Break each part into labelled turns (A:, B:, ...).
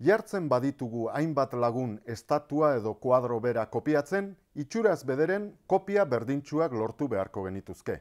A: Jartzen baditugu hainbat lagun estatua edo kuadro bera kopiatzen, itxuraz bederen
B: kopia berdintxuak lortu beharko genituzke.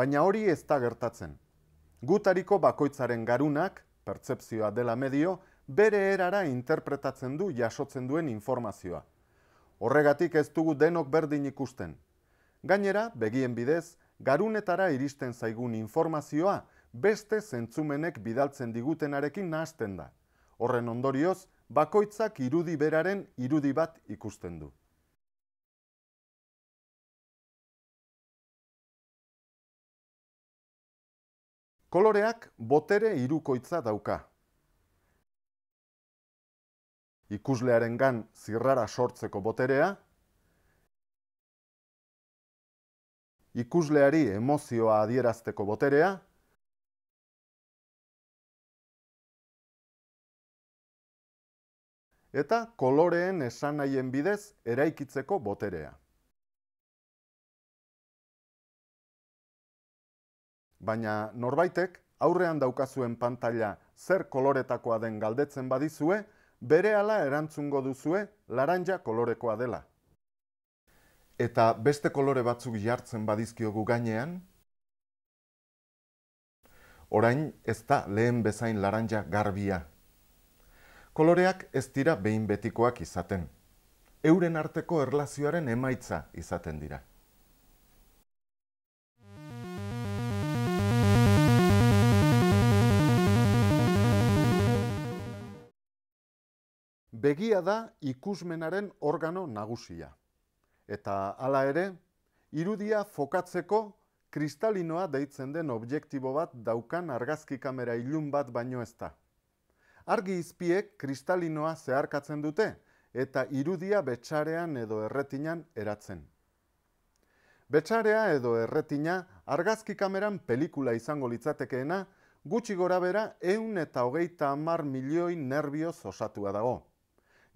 B: Baina hori ez da gertatzen. Gutariko bakoitzaren
A: garunak, percepzioa dela medio, bere erara interpretatzen du jasotzen duen informazioa. Horregatik ez dugu denok berdin ikusten. Gainera, begien bidez, garunetara iristen zaigun informazioa, beste zentzumenek bidaltzen digutenarekin nahasten da. Horren ondorioz, bakoitzak irudi beraren
B: irudi bat ikusten du. Koloreak botere irukoitza dauka. Ikuslearen gan zirrara sortzeko boterea, ikusleari emozioa adierazteko boterea, eta koloreen esan nahien bidez eraikitzeko boterea. Baina norbaitek aurrean daukazuen
A: pantalla zer koloretakoa den galdetzen badizue, bere erantzungo duzue laranja kolorekoa dela. Eta beste kolore batzuk jartzen badizkiogu gainean, orain ez da lehen bezain laranja garbia koloreak ez dira behin betikoak izaten. Euren arteko erlazioaren emaitza izaten dira. Begia da ikusmenaren organo nagusia. Eta hala ere, irudia fokatzeko kristalinoa deitzen den objektibo bat daukan argazki kamera ilun bat baino ez da argi izpiek kristalinoa zeharkatzen dute eta irudia betxarean edo erretinan eratzen. Betxarea edo erretina argazki kameran pelikula izango litzatekeena gutxi gora bera eun eta hogeita hamar milioi nervio osatua dago.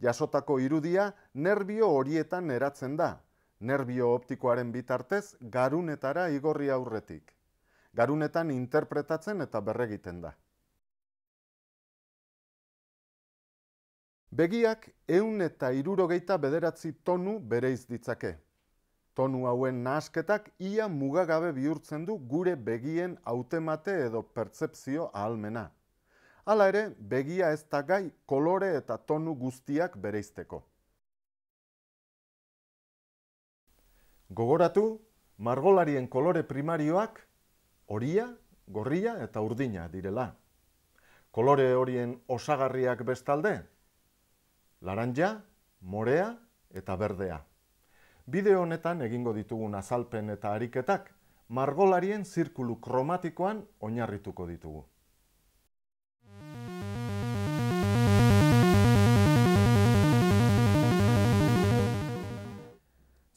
A: Jasotako irudia nervio horietan eratzen da, nervio optikoaren bitartez garunetara igorri aurretik. Garunetan interpretatzen eta berregiten da. Begiak ehun eta hirurogeita bederatzi tonu bereiz ditzake. Tonu hauen nahasketak ia mugagabe bihurtzen du gure begien hautemate edo pertsepzio ahalmena. Hala ere, begia ez da gai kolore eta tonu guztiak bereizteko. Gogoratu, margolarien kolore primarioak horia, gorria eta urdina direla. Kolore horien osagarriak bestalde, laranja, morea eta berdea. Bideo honetan egingo ditugun azalpen eta ariketak, margolarien zirkulu kromatikoan oinarrituko ditugu.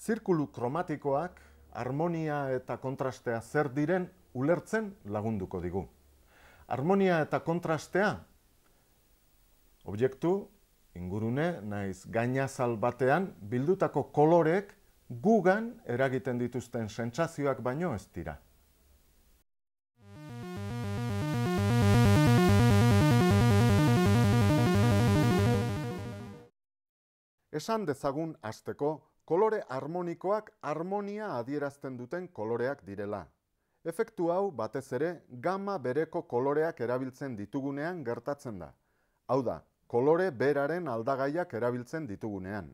A: Zirkulu kromatikoak harmonia eta kontrastea zer diren ulertzen lagunduko digu. Harmonia eta kontrastea objektu ingurune naiz gainazal batean bildutako kolorek gugan eragiten dituzten sentsazioak baino ez dira. Esan dezagun hasteko kolore harmonikoak harmonia adierazten duten koloreak direla. Efektu hau batez ere gama bereko koloreak erabiltzen ditugunean gertatzen da. Hau da, kolore beraren aldagaiak erabiltzen
B: ditugunean.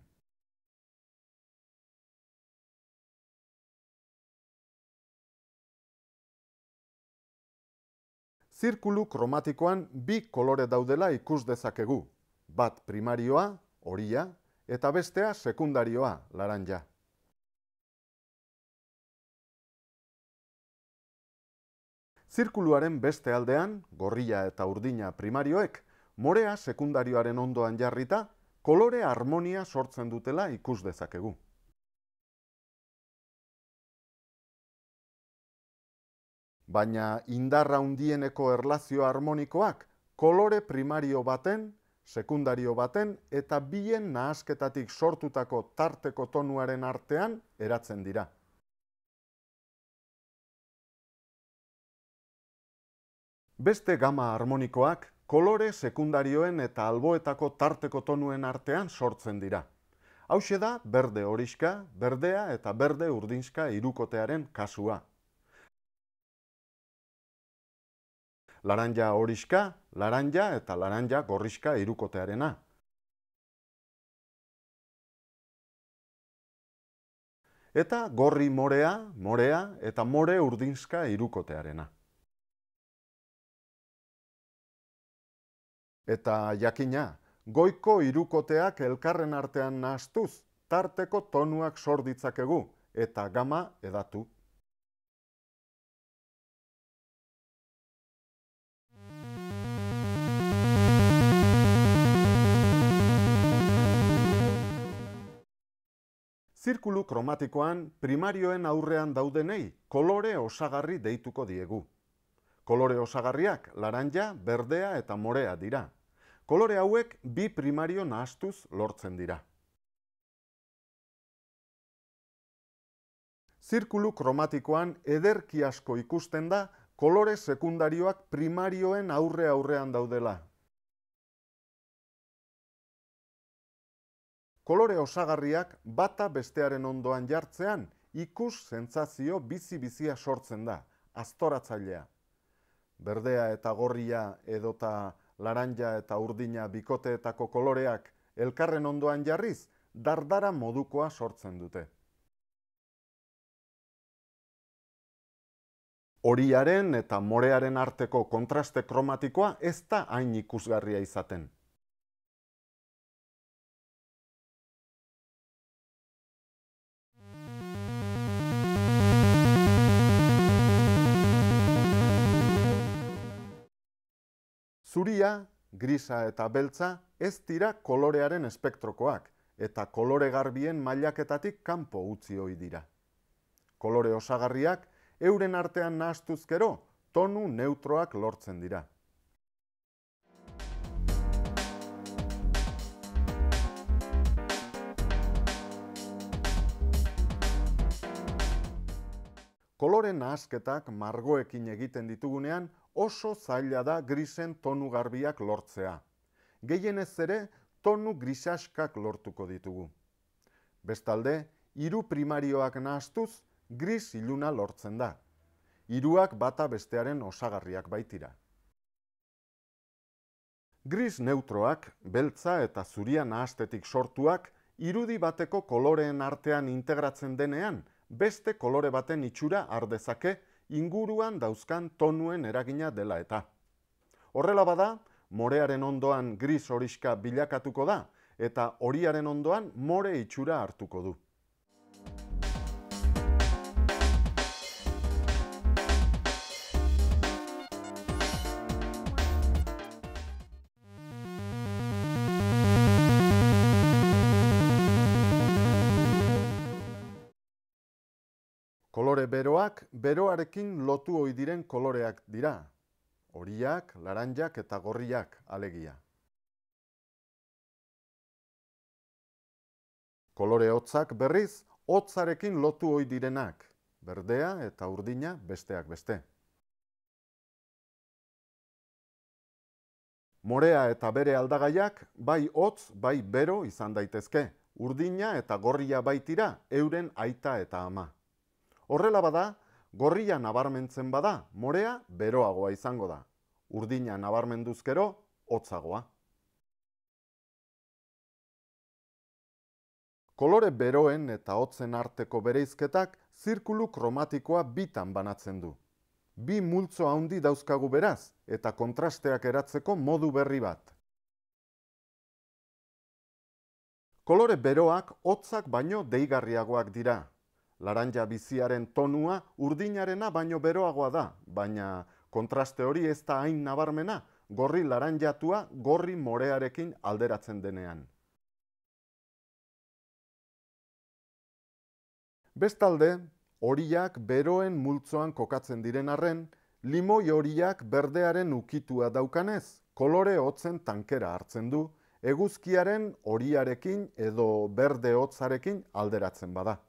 B: Zirkulu
A: kromatikoan bi kolore daudela ikus dezakegu. Bat primarioa, horia,
B: eta bestea sekundarioa, laranja. Zirkuluaren beste aldean gorria
A: eta urdina primarioek morea sekundarioaren ondoan jarrita, kolore harmonia
B: sortzen dutela ikus dezakegu. Baina indarra handieneko erlazio
A: harmonikoak kolore primario baten, sekundario baten eta bien
B: nahasketatik sortutako tarteko tonuaren artean eratzen dira. Beste gama
A: harmonikoak kolore sekundarioen eta alboetako tarteko tonuen artean sortzen dira. Hauxe da berde horiska, berdea eta berde urdinska irukotearen
B: kasua. Laranja horiska, laranja eta laranja gorriska irukotearena. Eta gorri morea, morea eta more urdinska irukotearena.
A: Eta jakina, goiko irukoteak elkarren
B: artean nahastuz, tarteko tonuak sorditzakegu, eta gama edatu.
A: Zirkulu kromatikoan primarioen aurrean daudenei kolore osagarri deituko diegu. Kolore osagarriak laranja, berdea eta morea dira. Kolore hauek bi primario nahastuz lortzen dira. Zirkulu kromatikoan ederki asko ikusten da kolore sekundarioak primarioen aurre aurrean daudela. Kolore osagarriak bata bestearen ondoan jartzean ikus sentsazio bizi bizia sortzen da astoratzailea. Berdea eta gorria edota laranja eta urdina bikoteetako koloreak elkarren ondoan jarriz, dardara modukoa sortzen dute.
B: Horiaren eta morearen arteko kontraste kromatikoa ez da hain ikusgarria izaten.
A: Zuria, grisa eta beltza ez dira kolorearen espektrokoak eta kolore garbien mailaketatik kanpo utzi ohi dira. Kolore osagarriak euren artean gero tonu neutroak lortzen dira. Kolore nahasketak margoekin egiten ditugunean oso zaila da grisen tonu garbiak lortzea. Gehienez ere tonu grisaskak lortuko ditugu. Bestalde, hiru primarioak nahaztuz gris iluna lortzen da. Hiruak bata bestearen osagarriak baitira. Gris neutroak, beltza eta zuria nahastetik sortuak, irudi bateko koloreen artean integratzen denean, beste kolore baten itxura ardezake inguruan dauzkan tonuen eragina dela eta. Horrela bada, morearen ondoan gris horiska bilakatuko da, eta horiaren ondoan more itxura hartuko du. Kolore beroak beroarekin lotu ohi diren koloreak dira. Horiak, laranjak eta gorriak alegia. Kolore hotzak berriz hotzarekin lotu ohi direnak, berdea eta urdina besteak beste. Morea eta bere aldagaiak bai hotz bai bero izan daitezke. Urdina eta gorria baitira euren aita eta ama. Horrela bada, gorria nabarmentzen bada, morea beroagoa izango da. Urdina nabarmenduzkero, hotzagoa. Kolore beroen eta hotzen arteko bereizketak zirkulu kromatikoa bitan banatzen du. Bi multzo handi dauzkagu beraz eta kontrasteak eratzeko modu berri bat. Kolore beroak hotzak baino deigarriagoak dira, laranja biziaren tonua urdinarena baino beroagoa da, baina kontraste hori ez da hain nabarmena, gorri laranjatua gorri morearekin alderatzen denean. Bestalde, horiak beroen multzoan kokatzen diren arren, limoi horiak berdearen ukitua daukanez, kolore hotzen tankera hartzen du, eguzkiaren horiarekin edo
B: berde hotzarekin alderatzen bada.